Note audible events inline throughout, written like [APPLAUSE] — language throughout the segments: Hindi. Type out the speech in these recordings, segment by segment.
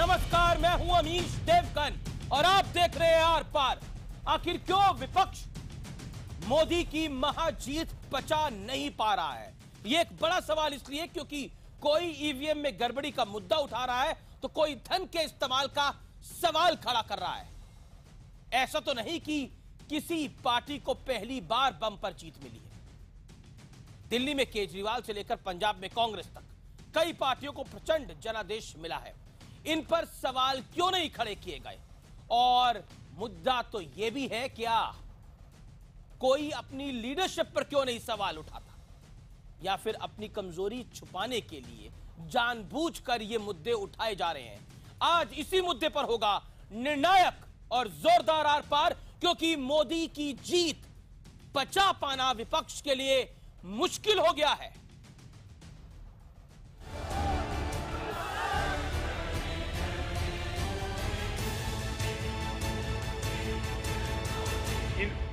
नमस्कार मैं हूं अमीश देवकन और आप देख रहे हैं आर पार आखिर क्यों विपक्ष मोदी की महाजीत पचा नहीं पा रहा है यह एक बड़ा सवाल इसलिए क्योंकि कोई ईवीएम e में गड़बड़ी का मुद्दा उठा रहा है तो कोई धन के इस्तेमाल का सवाल खड़ा कर रहा है ऐसा तो नहीं कि किसी पार्टी को पहली बार बम पर जीत मिली है दिल्ली में केजरीवाल से लेकर पंजाब में कांग्रेस तक कई पार्टियों को प्रचंड जनादेश मिला है इन पर सवाल क्यों नहीं खड़े किए गए और मुद्दा तो यह भी है क्या कोई अपनी लीडरशिप पर क्यों नहीं सवाल उठाता या फिर अपनी कमजोरी छुपाने के लिए जानबूझकर ये मुद्दे उठाए जा रहे हैं आज इसी मुद्दे पर होगा निर्णायक और जोरदार आर पार क्योंकि मोदी की जीत बचा पाना विपक्ष के लिए मुश्किल हो गया है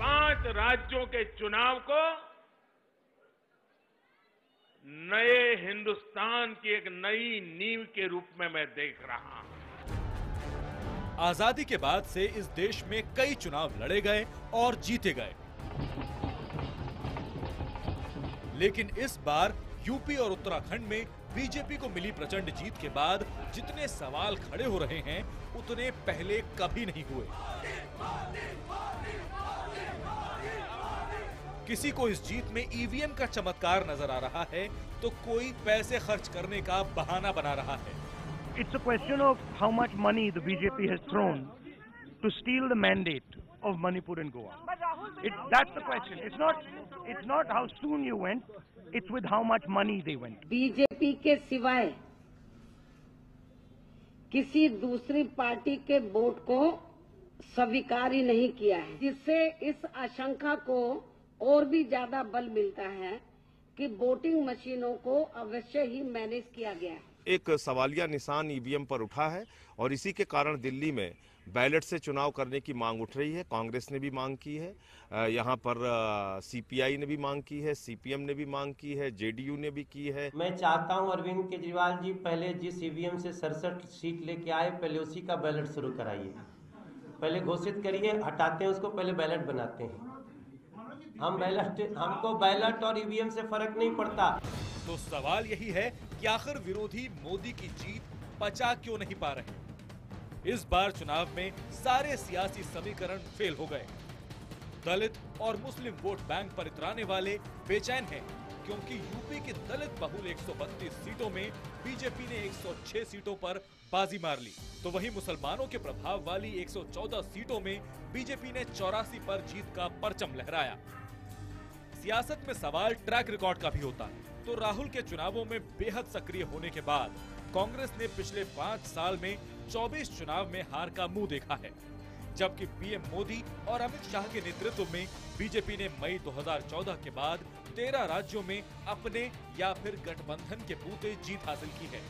पांच राज्यों के चुनाव को नए हिंदुस्तान की एक नई नींव के रूप में मैं देख रहा हूं आजादी के बाद से इस देश में कई चुनाव लड़े गए और जीते गए लेकिन इस बार यूपी और उत्तराखंड में बीजेपी को मिली प्रचंड जीत के बाद जितने सवाल खड़े हो रहे हैं उतने पहले कभी नहीं हुए किसी को इस जीत में ईवीएम e का चमत्कार नजर आ रहा है तो कोई पैसे खर्च करने का बहाना बना रहा है it's a question of how much money the BJP has thrown to steal the mandate of Manipur and Goa it that's the question it's not it's not how soon you went it's with how much money they went BJP के सिवाय किसी दूसरी पार्टी के वोट को स्वीकार ही नहीं किया है जिससे इस आशंका को और भी ज्यादा बल मिलता है कि वोटिंग मशीनों को अवश्य ही मैनेज किया गया है एक सवालिया निशान ईवीएम पर उठा है और इसी के कारण दिल्ली में बैलेट से चुनाव करने की मांग उठ रही है कांग्रेस ने भी मांग की है यहाँ पर सीपीआई ने भी मांग की है सीपीएम ने भी मांग की है जेडीयू ने भी की है मैं चाहता हूँ अरविंद केजरीवाल जी पहले जिस ईवीएम से सड़सठ सीट लेके आए पहले उसी का बैलेट शुरू कराइए पहले घोषित करिए हटाते हैं उसको पहले बैलेट बनाते हैं हम बैलेट हमको बैलेट और ईवीएम e से फर्क नहीं पड़ता तो सवाल यही है कि आखिर विरोधी मोदी की जीत पचा क्यों नहीं पा रहे इस बार चुनाव में सारे सियासी समीकरण फेल हो गए दलित और मुस्लिम वोट बैंक पर इतराने वाले बेचैन हैं क्योंकि यूपी के दलित बहुल एक सीटों में बीजेपी ने 106 सीटों पर बाजी मार ली तो वहीं मुसलमानों के प्रभाव वाली 114 सीटों में बीजेपी ने चौरासी पर जीत का परचम लहराया सियासत में सवाल ट्रैक रिकॉर्ड का भी होता है तो राहुल के चुनावों में बेहद सक्रिय होने के बाद कांग्रेस ने पिछले पाँच साल में चौबीस चुनाव में हार का मुंह देखा है जबकि पीएम मोदी और अमित शाह के नेतृत्व में बीजेपी ने मई 2014 के बाद तेरह राज्यों में अपने या फिर गठबंधन के बूते जीत हासिल की है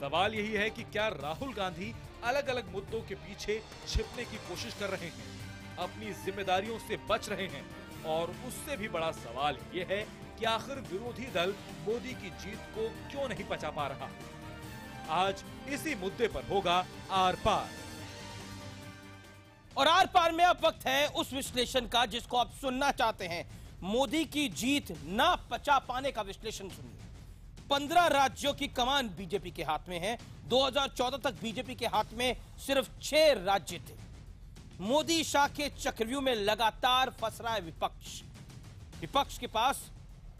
सवाल यही है कि क्या राहुल गांधी अलग अलग मुद्दों के पीछे छिपने की कोशिश कर रहे हैं अपनी जिम्मेदारियों से बच रहे हैं और उससे भी बड़ा सवाल ये है कि आखिर विरोधी दल मोदी की जीत को क्यों नहीं पचा पा रहा आज इसी मुद्दे पर होगा आर पार और आर पार में अब वक्त है उस विश्लेषण का जिसको आप सुनना चाहते हैं मोदी की जीत ना पचा पाने का विश्लेषण सुनिए पंद्रह राज्यों की कमान बीजेपी के हाथ में है 2014 तक बीजेपी के हाथ में सिर्फ छह राज्य थे मोदी शाह के चक्रव्यूह में लगातार फंस रहा है विपक्ष विपक्ष के पास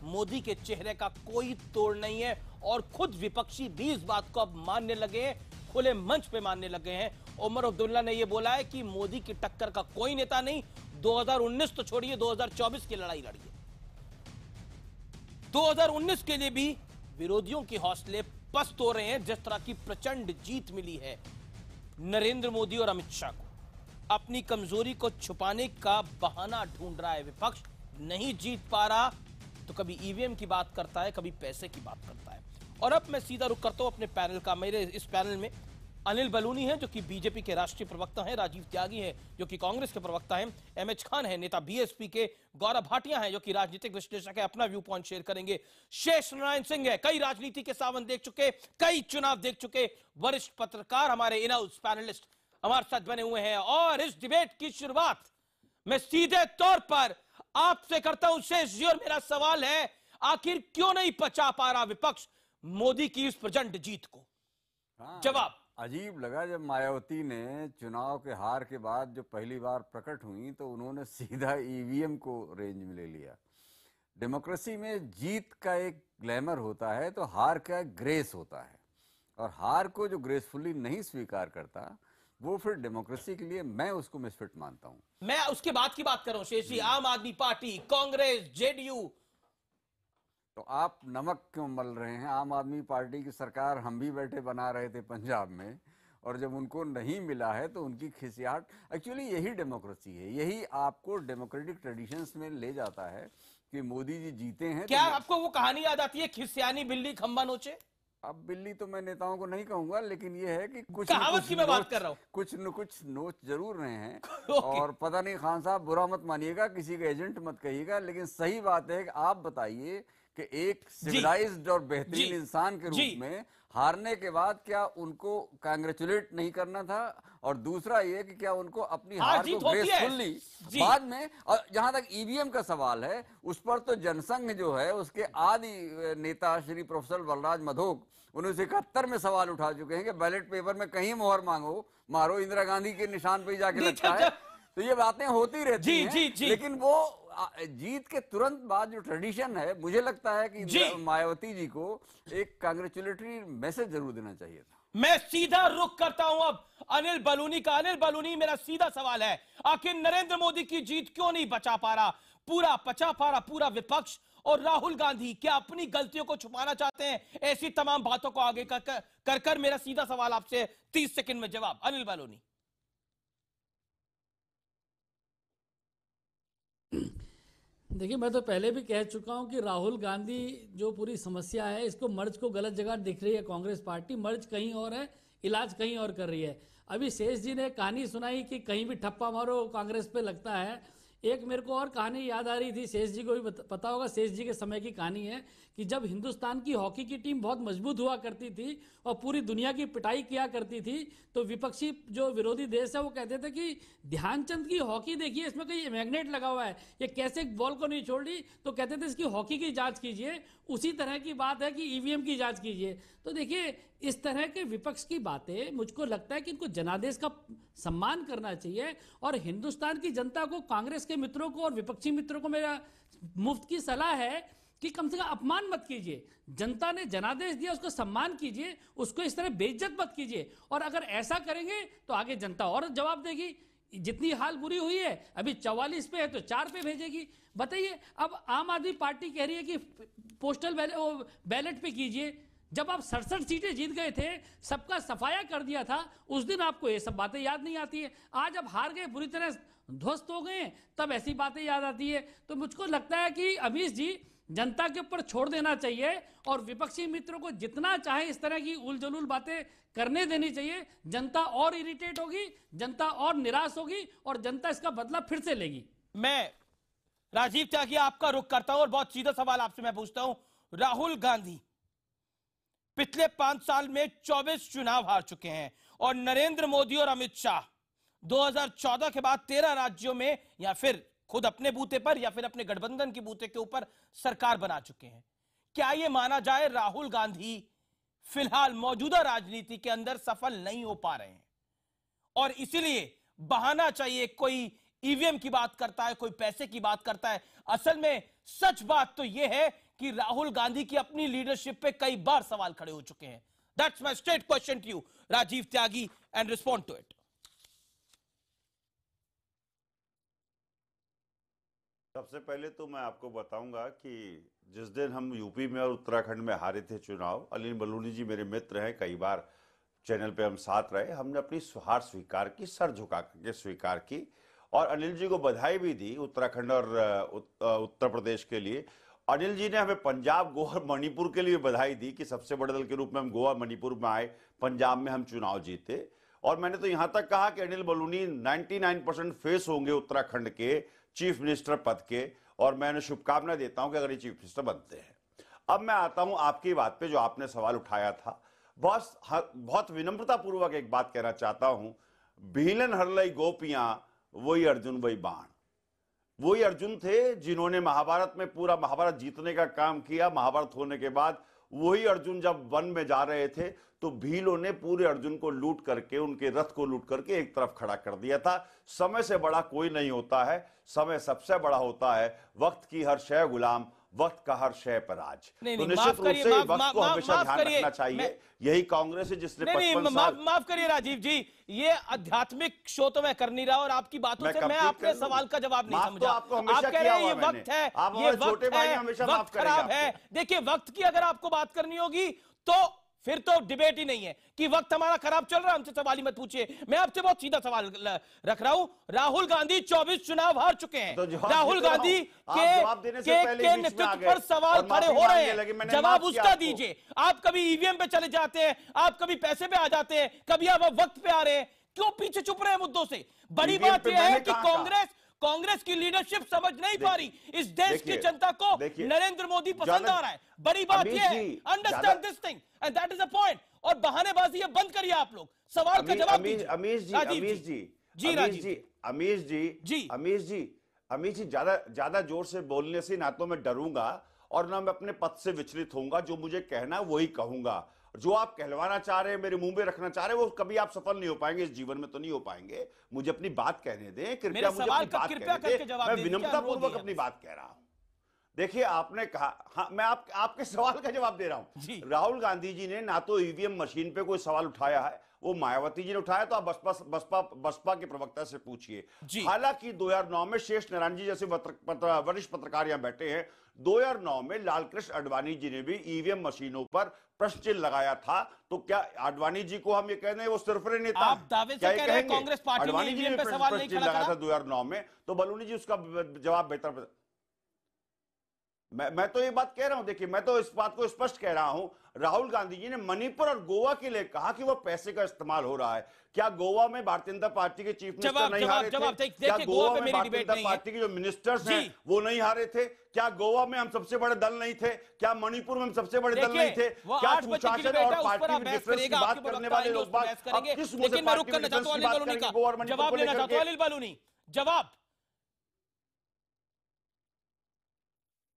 मोदी के चेहरे का कोई तोड़ नहीं है और खुद विपक्षी भी इस बात को अब मानने लगे हैं खुले मंच पे मानने लगे हैं उमर अब्दुल्ला ने यह बोला है कि मोदी की टक्कर का कोई नेता नहीं 2019 तो छोड़िए 2024 की लड़ाई लड़िए 2019 के लिए भी विरोधियों के हौसले पस्त हो रहे हैं जिस तरह की प्रचंड जीत मिली है नरेंद्र मोदी और अमित शाह को अपनी कमजोरी को छुपाने का बहाना ढूंढ रहा है विपक्ष नहीं जीत पा रहा तो कभी ईवीएम e की बात करता है कभी पैसे की बात करता है और अब मैं सीधा रुक करता हूं अपने पैनल का मेरे इस पैनल में अनिल बलूनी हैं जो कि बीजेपी के राष्ट्रीय प्रवक्ता हैं राजीव त्यागी हैं जो कि कांग्रेस के प्रवक्ता हैं एम एच खान हैं नेता बीएसपी के गौरव भाटिया हैं जो कि राजनीतिक विश्लेषक है अपना व्यू पॉइंट शेयर करेंगे शेष नारायण सिंह है कई राजनीति के सावन देख चुके कई चुनाव देख चुके वरिष्ठ पत्रकार हमारे इनाउस पैनलिस्ट हमारे साथ बने हुए हैं और इस डिबेट की शुरुआत मैं सीधे तौर पर आपसे करता हूं शेष जी और मेरा सवाल है आखिर क्यों नहीं पचा पा रहा विपक्ष मोदी की इस प्रचंड जीत को हाँ, जवाब अजीब लगा जब मायावती ने चुनाव के हार के बाद जो पहली बार प्रकट हुई तो उन्होंने सीधा ईवीएम को रेंज में ले लिया डेमोक्रेसी में जीत का एक ग्लैमर होता है तो हार का ग्रेस होता है और हार को जो ग्रेसफुली नहीं स्वीकार करता वो फिर डेमोक्रेसी के लिए मैं उसको मिसफिट मानता हूं मैं उसके बाद की बात करूं शेष जी आम आदमी पार्टी कांग्रेस जेडीयू तो आप नमक क्यों मल रहे हैं आम आदमी पार्टी की सरकार हम भी बैठे बना रहे थे पंजाब में और जब उनको नहीं मिला है तो उनकी खिसियाहट एक्चुअली यही डेमोक्रेसी है यही आपको डेमोक्रेटिक ट्रेडिशंस में ले जाता है कि मोदी जी जीते हैं तो क्या तो आपको वो कहानी याद आती है खिसियानी बिल्ली खम्बा नोचे अब बिल्ली तो मैं नेताओं को नहीं कहूंगा लेकिन ये है कि कुछ कहावत की मैं बात कर रहा हूँ कुछ न कुछ नोच जरूर रहे हैं [LAUGHS] और पता नहीं खान साहब बुरा मत मानिएगा किसी का एजेंट मत कहिएगा लेकिन सही बात है कि आप बताइए कि एक सिविलाइज्ड और बेहतरीन इंसान के रूप में हारने के बाद क्या उनको कांग्रेचुलेट नहीं करना था और दूसरा ये कि क्या उनको अपनी हाँ, हार को ली बाद में और जहां तक ईवीएम e का सवाल है उस पर तो जनसंघ जो है उसके आदि नेता श्री प्रोफेसर बलराज मधोक उन्नीस इकहत्तर में सवाल उठा चुके हैं कि बैलेट पेपर में कहीं मोहर मांगो मारो इंदिरा गांधी के निशान पर ही जाके लगता है तो ये बातें होती रहती जी, हैं जी, जी। लेकिन वो जीत के तुरंत बाद जो ट्रेडिशन है मुझे लगता है कि जी। मायावती जी को एक कांग्रेचुलेटरी मैसेज जरूर देना चाहिए था मैं सीधा रुख करता हूं अब अनिल बलूनी का अनिल बलूनी मेरा सीधा सवाल है आखिर नरेंद्र मोदी की जीत क्यों नहीं बचा पा रहा पूरा बचा पा रहा पूरा विपक्ष और राहुल गांधी क्या अपनी गलतियों को छुपाना चाहते हैं ऐसी तमाम बातों को आगे कर कर, कर, कर मेरा सीधा सवाल आपसे तीस सेकंड में जवाब अनिल बलूनी देखिए मैं तो पहले भी कह चुका हूं कि राहुल गांधी जो पूरी समस्या है इसको मर्ज को गलत जगह दिख रही है कांग्रेस पार्टी मर्ज कहीं और है इलाज कहीं और कर रही है अभी शेष जी ने कहानी सुनाई कि कहीं भी ठप्पा मारो कांग्रेस पे लगता है एक मेरे को और कहानी याद आ रही थी शेष जी को भी पता होगा शेष जी के समय की कहानी है कि जब हिंदुस्तान की हॉकी की टीम बहुत मजबूत हुआ करती थी और पूरी दुनिया की पिटाई किया करती थी तो विपक्षी जो विरोधी देश है वो कहते थे कि ध्यानचंद की हॉकी देखिए इसमें कोई मैग्नेट लगा हुआ है ये कैसे बॉल को नहीं छोड़ रही तो कहते थे इसकी हॉकी की जाँच कीजिए उसी तरह की बात है कि ईवीएम की जाँच कीजिए तो देखिए इस तरह के विपक्ष की बातें मुझको लगता है कि इनको जनादेश का सम्मान करना चाहिए और हिंदुस्तान की जनता को कांग्रेस के मित्रों को और विपक्षी मित्रों को मेरा मुफ्त की सलाह है कि कम से कम अपमान मत कीजिए जनता ने जनादेश दिया उसको सम्मान कीजिए उसको इस तरह बेइज्जत मत कीजिए और अगर ऐसा करेंगे तो आगे जनता और जवाब देगी जितनी हाल बुरी हुई है अभी चौवालीस पे है तो चार पे भेजेगी बताइए अब आम आदमी पार्टी कह रही है कि पोस्टल बैलेट, बैलेट पे कीजिए जब आप सड़सठ सीटें जीत गए थे सबका सफाया कर दिया था उस दिन आपको ये सब बातें याद नहीं आती है आज अब हार गए बुरी तरह ध्वस्त हो गए तब ऐसी बातें याद आती है तो मुझको लगता है कि अमीश जी जनता के ऊपर छोड़ देना चाहिए और विपक्षी मित्रों को जितना चाहे इस तरह की उलझलूल बातें करने देनी चाहिए जनता और इरिटेट होगी जनता और निराश होगी और जनता इसका बदला फिर से लेगी मैं राजीव त्यागी आपका रुख करता हूं और बहुत सीधा सवाल आपसे मैं पूछता हूं राहुल गांधी पिछले पांच साल में चौबीस चुनाव हार चुके हैं और नरेंद्र मोदी और अमित शाह 2014 के बाद 13 राज्यों में या फिर खुद अपने बूते पर या फिर अपने गठबंधन के बूते के ऊपर सरकार बना चुके हैं क्या यह माना जाए राहुल गांधी फिलहाल मौजूदा राजनीति के अंदर सफल नहीं हो पा रहे हैं और इसीलिए बहाना चाहिए कोई ईवीएम की बात करता है कोई पैसे की बात करता है असल में सच बात तो यह है कि राहुल गांधी की अपनी लीडरशिप पे कई बार सवाल खड़े हो चुके हैं that's my straight question to you Rajeev Tyagi and respond to it सबसे पहले तो मैं आपको बताऊंगा कि जिस दिन हम यूपी में और उत्तराखंड में हारे थे चुनाव अलीन बलूनी जी मेरे मित्र हैं कई बार चैनल पे हम साथ रहे हमने अपनी हार स्वीकार की सर झुका के स्वीकार की और अनिल जी को बधाई भी दी उत्तराखंड और उत्तर प्रदेश के लिए अनिल जी ने हमें पंजाब गोवा और मणिपुर के लिए बधाई दी कि सबसे बड़े दल के रूप में हम गोवा मणिपुर में आए पंजाब में हम चुनाव जीते और मैंने तो यहाँ तक कहा कि अनिल बलूनी 99 परसेंट फेस होंगे उत्तराखंड के चीफ मिनिस्टर पद के और मैं उन्हें शुभकामना देता हूं कि अगर ये चीफ मिनिस्टर बनते हैं अब मैं आता हूं आपकी बात पे जो आपने सवाल उठाया था बहुत बहुत विनम्रतापूर्वक एक बात कहना चाहता हूं भीलन हरलई गोपियां वही अर्जुन वही बाण वही अर्जुन थे जिन्होंने महाभारत में पूरा महाभारत जीतने का काम किया महाभारत होने के बाद वही अर्जुन जब वन में जा रहे थे तो भीलों ने पूरे अर्जुन को लूट करके उनके रथ को लूट करके एक तरफ खड़ा कर दिया था समय से बड़ा कोई नहीं होता है समय सबसे बड़ा होता है वक्त की हर शय गुलाम वक्त का हर शय पर आज तो निश्चित रूप से वक्त को हमेशा ध्यान रखना चाहिए यही कांग्रेस है जिसने माफ करिए राजीव जी ये आध्यात्मिक शो तो मैं कर नहीं रहा और आपकी बातों से मैं आपके सवाल का जवाब नहीं तो समझा आप कह रहे हैं ये वक्त है ये वक्त है वक्त खराब है देखिए वक्त की अगर आपको बात करनी होगी तो फिर तो डिबेट ही नहीं है कि वक्त हमारा खराब चल रहा है हमसे सवाल ही मत पूछिए मैं आपसे बहुत सीधा सवाल रख रहा हूं राहुल गांधी 24 चुनाव हार चुके हैं तो राहुल गांधी के के, के नेतृत्व पर सवाल खड़े हो रहे हैं जवाब उसका दीजिए आप कभी ईवीएम e पे चले जाते हैं आप कभी पैसे पे आ जाते हैं कभी आप वक्त पे आ रहे हैं क्यों पीछे चुप रहे हैं मुद्दों से बड़ी e बात यह है कि कांग्रेस कांग्रेस की लीडरशिप समझ नहीं पा रही इस देश की जनता को नरेंद्र मोदी पसंद आ रहा है बड़ी बात यह है understand this thing and that is a point और बहानेबाजी ये बंद करिए आप लोग सवाल का जवाब अमीश जी अमीश जी जी राजीव जी अमीश जी जी अमीश जी अमीश जी ज्यादा ज्यादा जोर से बोलने से ना तो मैं डरूंगा और ना मैं अपने पद से विचलित होऊंगा जो मुझे कहना है वही कहूंगा जो आप कहलवाना चाह रहे हैं मेरे मुंह में रखना चाह रहे हैं वो कभी आप सफल नहीं हो पाएंगे इस जीवन में तो नहीं हो पाएंगे मुझे अपनी बात कहने दें कृपया मुझे अपनी बात कहने दें मैं विनम्रतापूर्वक अपनी बात कह रहा हूं देखिए आपने कहा हाँ मैं आप आपके सवाल का जवाब दे रहा हूँ राहुल गांधी जी ने ना तो ईवीएम मशीन पे कोई सवाल उठाया है वो मायावती जी ने उठाया तो आप बसपा बसपा बसपा के प्रवक्ता से पूछिए हालांकि 2009 में शेष नारायण जी जैसे वरिष्ठ पत्रकार यहाँ बैठे हैं 2009 में लालकृष्ण अडवाणी जी ने भी ईवीएम मशीनों पर प्रश्न चिन्ह लगाया था तो क्या अडवाणी जी को हम ये कह रहे वो सिर्फ नेता आप दावे से कांग्रेस पार्टी ने ईवीएम पे लगाया था 2009 में तो बलूनी जी उसका जवाब बेहतर मैं मैं तो ये बात कह रहा हूं देखिए मैं तो इस बात को स्पष्ट कह रहा हूं राहुल गांधी जी ने मणिपुर और गोवा के लिए कहा कि वो पैसे का इस्तेमाल हो रहा है क्या गोवा में भारतीय जनता पार्टी के चीफ मिनिस्टर नहीं हारे थे क्या गोवा में भारतीय जनता पार्टी के जो मिनिस्टर्स हैं वो नहीं हारे थे क्या गोवा में हम सबसे बड़े दल नहीं थे क्या मणिपुर में हम सबसे बड़े दल नहीं थे क्या सुशासन और पार्टी में की बात करने वाले लोग बात करेंगे जवाब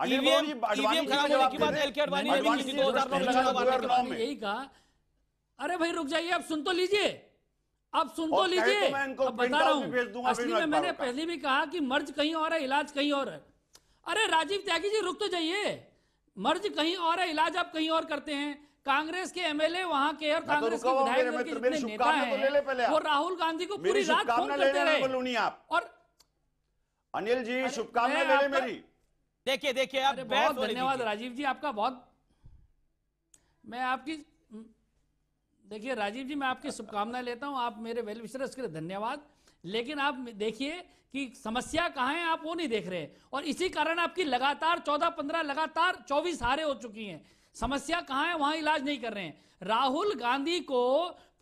यही e e कहा अरे भाई रुक जाइए आप सुन तो लीजिए आप सुन तो लीजिए तो बता रहा हूँ असली में मैंने पहले भी कहा कि मर्ज कहीं और है इलाज कहीं और है अरे राजीव त्यागी जी रुक तो जाइए मर्ज कहीं और है इलाज आप कहीं और करते हैं कांग्रेस के एमएलए वहां के और तो कांग्रेस के विधायक के तो जितने नेता हैं वो राहुल गांधी को पूरी रात फोन करते रहे और अनिल जी शुभकामनाएं मेरी देखिए देखिए आप बहुत धन्यवाद राजीव जी आपका बहुत मैं आपकी देखिए राजीव जी मैं आपकी शुभकामनाएं लेता हूं आप मेरे वेल विशरस के लिए धन्यवाद लेकिन आप देखिए कि समस्या कहाँ है आप वो नहीं देख रहे और इसी कारण आपकी लगातार चौदह पंद्रह लगातार चौबीस हारे हो चुकी हैं समस्या कहां है वहां इलाज नहीं कर रहे हैं राहुल गांधी को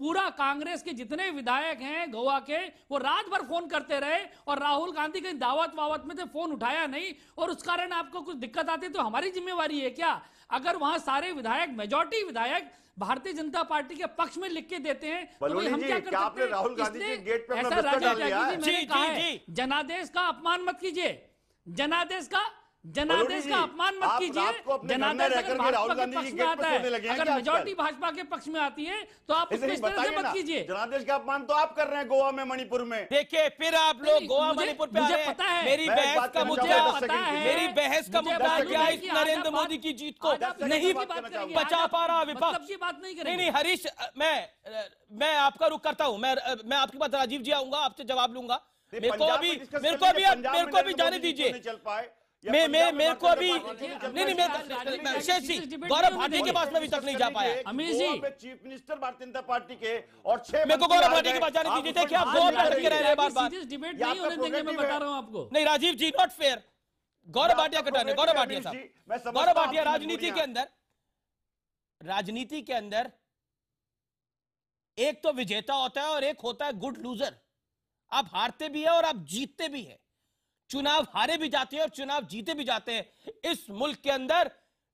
पूरा कांग्रेस के जितने विधायक हैं गोवा के वो रात भर फोन करते रहे और राहुल गांधी कहीं दावत वावत में थे फोन उठाया नहीं और उस कारण आपको कुछ दिक्कत आती तो हमारी जिम्मेवारी है क्या अगर वहां सारे विधायक मेजोरिटी विधायक भारतीय जनता पार्टी के पक्ष में लिख के देते हैं तो हम क्या कर सकते राहुल गांधी गेट पे ऐसा राजा जनादेश का अपमान मत कीजिए जनादेश का जनादेश का अपमान मत कीजिए जनादेश अगर भाजपा के पक्ष में आता है अगर मेजोरिटी भाजपा के पक्ष में आती है तो आप इस तरह से मत कीजिए जनादेश का अपमान तो आप कर रहे हैं गोवा में मणिपुर में देखिए फिर आप लोग गोवा मणिपुर पे मुझे पता है मेरी बहस का मुद्दा पता है मेरी बहस का मुद्दा क्या इस नरेंद्र मोदी की जीत को नहीं बचा पा रहा मतलब विपक्ष की बात नहीं करें नहीं हरीश मैं मैं आपका रुख करता हूँ मैं मैं आपके पास राजीव जी आऊंगा आपसे जवाब लूंगा मेरे को अभी मेरे को भी मेरे को भी जाने दीजिए मैं मैं मेरे को अभी नहीं नहीं मैं गौरव भाटी के पास में अभी तक नहीं जा पाया अमीर जी चीफ मिनिस्टर भारतीय जनता पार्टी के और छह मेरे को गौरव भाटी के पास जाने दीजिए क्या दो बार बार डिबेट नहीं होने देंगे मैं बता रहा हूं आपको नहीं राजीव जी नॉट फेयर गौरव भाटिया तो कटाने गौरव भाटिया साहब गौरव भाटिया राजनीति के अंदर राजनीति के अंदर एक तो विजेता होता है और एक होता है गुड लूजर आप हारते भी है और आप जीतते भी है चुनाव हारे भी जाते हैं और चुनाव जीते भी जाते हैं इस मुल्क के अंदर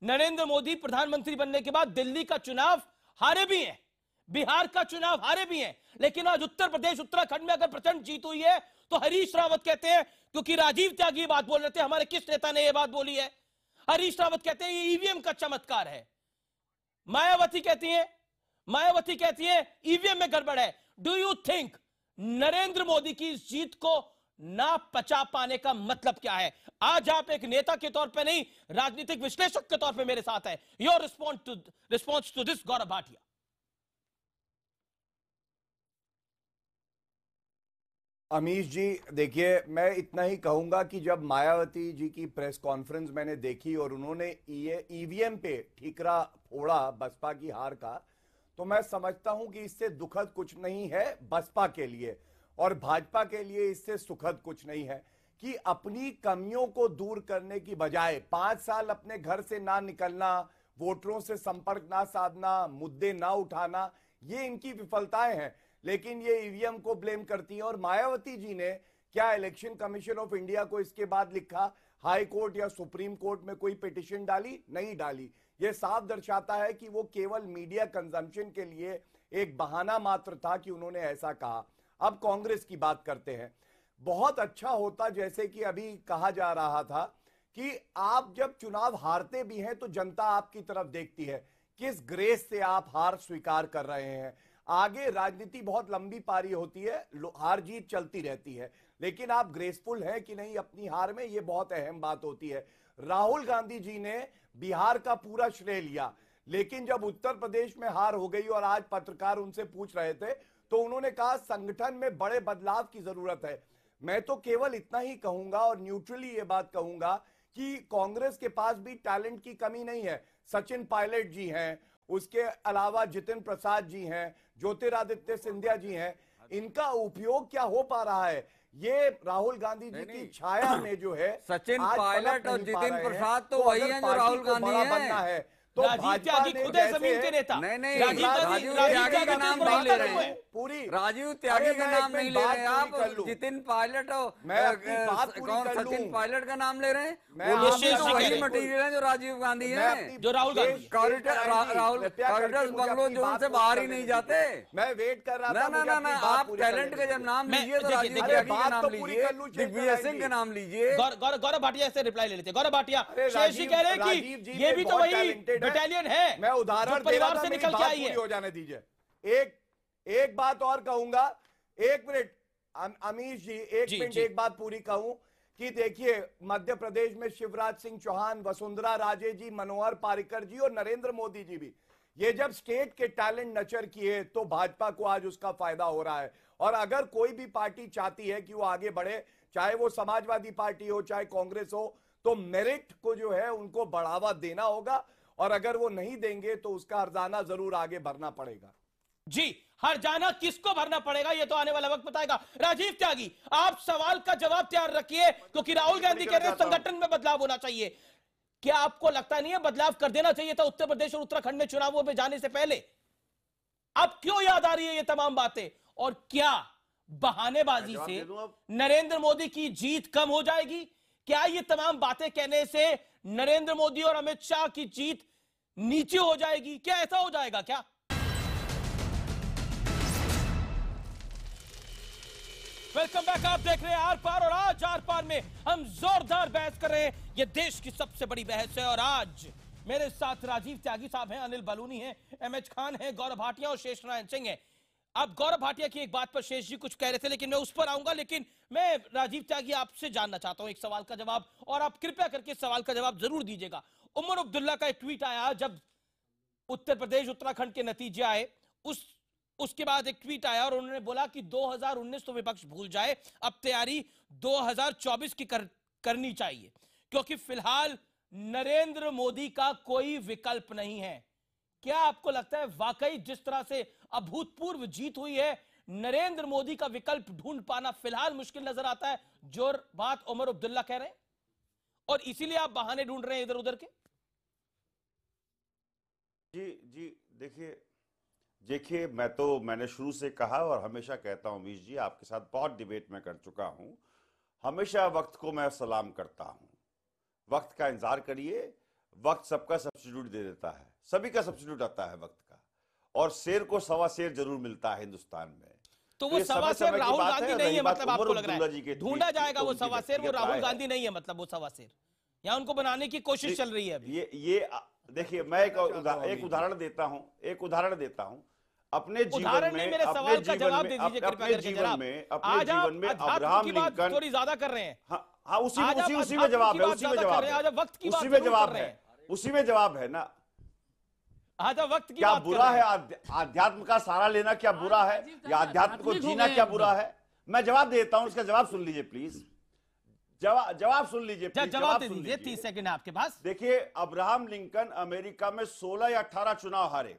नरेंद्र मोदी प्रधानमंत्री बनने के बाद दिल्ली का चुनाव हारे भी हैं बिहार का चुनाव हारे भी हैं लेकिन आज उत्तर प्रदेश उत्तराखंड में अगर प्रचंड जीत हुई है तो हरीश रावत कहते हैं क्योंकि राजीव त्यागी बात बोल रहे थे हमारे किस नेता ने यह बात बोली है हरीश रावत कहते हैं ये ईवीएम का चमत्कार है मायावती कहती है मायावती कहती है ईवीएम में गड़बड़ है do you think Narendra Modi की इस जीत को ना पचा पाने का मतलब क्या है आज आप एक नेता के तौर पे नहीं राजनीतिक विश्लेषक के तौर पे मेरे साथ है your response to response to this Gaurav Bhatia Amish ji देखिए मैं इतना ही कहूंगा कि जब मायावती जी की प्रेस कॉन्फ्रेंस मैंने देखी और उन्होंने ईवीएम e पे ठीकरा फोड़ा बसपा की हार का तो मैं समझता हूं कि इससे दुखद कुछ नहीं है बसपा के लिए और भाजपा के लिए इससे सुखद कुछ नहीं है कि अपनी कमियों को दूर करने की बजाय पांच साल अपने घर से ना निकलना वोटरों से संपर्क ना साधना मुद्दे ना उठाना ये इनकी विफलताएं हैं लेकिन ये ईवीएम को ब्लेम करती हैं और मायावती जी ने क्या इलेक्शन कमीशन ऑफ इंडिया को इसके बाद लिखा हाई कोर्ट या सुप्रीम कोर्ट में कोई पिटिशन डाली नहीं डाली यह साफ दर्शाता है कि वो केवल मीडिया कंजम्पशन के लिए एक बहाना मात्र था कि उन्होंने ऐसा कहा अब कांग्रेस की बात करते हैं बहुत अच्छा होता जैसे कि अभी कहा जा रहा था कि आप जब चुनाव हारते भी हैं तो जनता आपकी तरफ देखती है किस ग्रेस से आप हार स्वीकार कर रहे हैं आगे राजनीति बहुत लंबी पारी होती है हार जीत चलती रहती है लेकिन आप ग्रेसफुल हैं कि नहीं अपनी हार में ये बहुत अहम बात होती है राहुल गांधी जी ने बिहार का पूरा श्रेय लिया लेकिन जब उत्तर प्रदेश में हार हो गई और आज पत्रकार उनसे पूछ रहे थे तो उन्होंने कहा संगठन में बड़े बदलाव की जरूरत है मैं तो केवल इतना ही कहूंगा और न्यूट्रली ये बात कहूंगा कि कांग्रेस के पास भी टैलेंट की कमी नहीं है सचिन पायलट जी हैं उसके अलावा जितिन प्रसाद जी हैं ज्योतिरादित्य सिंधिया जी हैं इनका उपयोग क्या हो पा रहा है ये राहुल गांधी जी की छाया में जो है सचिन पायलट और जितिन प्रसाद तो, तो वही है जो राहुल गांधी है तो राजीव त्यागी खुद है जमीन के नेता नहीं नहीं राजीव त्यागी का नाम नहीं ले रहे हैं पूरी राजीव त्यागी का नाम नहीं ले रहे हैं आप जितिन पायलट कौन सचिन पायलट का नाम ले रहे हैं वो तो वही मटेरियल है जो राजीव गांधी है जो राहुल गांधी राहुल कॉरिडोर बंगलो जो उनसे बाहर ही नहीं जाते मैं वेट कर रहा ना ना ना आप टैलेंट का जब नाम लीजिए तो राजीव त्यागी का नाम तो लीजिए दिग्विजय सिंह का नाम लीजिए गौरव भाटिया से रिप्लाई ले लेते गौरव भाटिया कह रहे हैं कि ये भी तो वही बटालियन है मैं उदाहरण परिवार से निकल के आई है हो जाने दीजिए एक एक बात और कहूंगा एक मिनट अमीश जी एक मिनट एक बात पूरी कहूं कि देखिए मध्य प्रदेश में शिवराज सिंह चौहान वसुंधरा राजे जी मनोहर पारिकर जी और नरेंद्र मोदी जी भी ये जब स्टेट के टैलेंट नचर किए तो भाजपा को आज उसका फायदा हो रहा है और अगर कोई भी पार्टी चाहती है कि वो आगे बढ़े चाहे वो समाजवादी पार्टी हो चाहे कांग्रेस हो तो मेरिट को जो है उनको बढ़ावा देना होगा और अगर वो नहीं देंगे तो उसका हरजाना जरूर आगे भरना पड़ेगा जी जाना किसको भरना पड़ेगा ये तो आने वाला वक्त बताएगा राजीव त्यागी आप सवाल का जवाब तैयार रखिए क्योंकि राहुल गांधी कह रहे हैं संगठन में बदलाव होना चाहिए क्या आपको लगता नहीं है बदलाव कर देना चाहिए था उत्तर प्रदेश और उत्तराखंड में चुनावों में जाने से पहले अब क्यों याद आ रही है ये तमाम बातें और क्या बहानेबाजी से नरेंद्र मोदी की जीत कम हो जाएगी क्या ये तमाम बातें कहने से नरेंद्र मोदी और अमित शाह की जीत नीचे हो जाएगी क्या ऐसा हो जाएगा क्या वेलकम बैक आप देख रहे हैं आर पार और आज आर पार में हम जोरदार बहस कर रहे हैं ये देश की सबसे बड़ी बहस है और आज मेरे साथ राजीव त्यागी साहब हैं अनिल बलूनी हैं एमएच खान हैं गौरव भाटिया और शेष नारायण सिंह हैं आप गौरव भाटिया की एक बात पर शेष जी कुछ कह रहे थे लेकिन मैं उस पर आऊंगा लेकिन मैं राजीव त्यागी आपसे जानना चाहता हूं एक सवाल का जवाब और आप कृपया करके सवाल का जवाब जरूर दीजिएगा उमर अब्दुल्ला का एक ट्वीट आया जब उत्तर प्रदेश उत्तराखंड के नतीजे आए उस उसके बाद एक ट्वीट आया और उन्होंने बोला कि 2019 तो विपक्ष भूल जाए अब तैयारी 2024 की कर, करनी चाहिए क्योंकि फिलहाल नरेंद्र मोदी का कोई विकल्प नहीं है क्या आपको लगता है वाकई जिस तरह से अभूतपूर्व जीत हुई है नरेंद्र मोदी का विकल्प ढूंढ पाना फिलहाल मुश्किल नजर आता है जो बात उमर अब्दुल्ला कह रहे हैं और इसीलिए आप बहाने ढूंढ रहे हैं इधर उधर के जी जी देखिए देखिए मैं तो मैंने शुरू से कहा और हमेशा कहता हूं अमीश जी आपके साथ बहुत डिबेट में कर चुका हूं हमेशा वक्त को मैं सलाम करता हूं वक्त का इंतजार करिए वक्त सबका सब्सिट्यूट दे देता है सभी का सब्सिट्यूट आता है वक्त का और शेर को सवा शेर जरूर मिलता है हिंदुस्तान में तो, तो वो सवा शेर राहुल गांधी नहीं है मतलब आपको लग रहा है ढूंढा जाएगा वो सवा शेर वो राहुल गांधी नहीं है मतलब वो सवा शेर या उनको बनाने की कोशिश चल रही है अभी ये ये देखिए मैं एक अच्छा, तो एक उदाहरण देता हूँ एक उदाहरण देता हूँ अपने जीवन में मेरे सवाल का जवाब दे दीजिए कृपया करके जीवन में अपने जीवन में अब्राहम लिंकन थोड़ी ज्यादा कर रहे हैं हाँ, हाँ उसी उसी में जवाब है उसी में जवाब है उसी में जवाब है उसी में जवाब है ना आधा वक्त की क्या हाँ, बुरा है आध्यात्म का सहारा लेना क्या बुरा है या अध्यात्म को जीना क्या बुरा है मैं जवाब देता हूं उसका जवाब सुन लीजिए प्लीज जवाब जवाब सुन लीजिए जवाब सुन लीजिए तीस सेकंड आपके पास देखिए अब्राहम लिंकन अमेरिका में 16 या 18 चुनाव हारे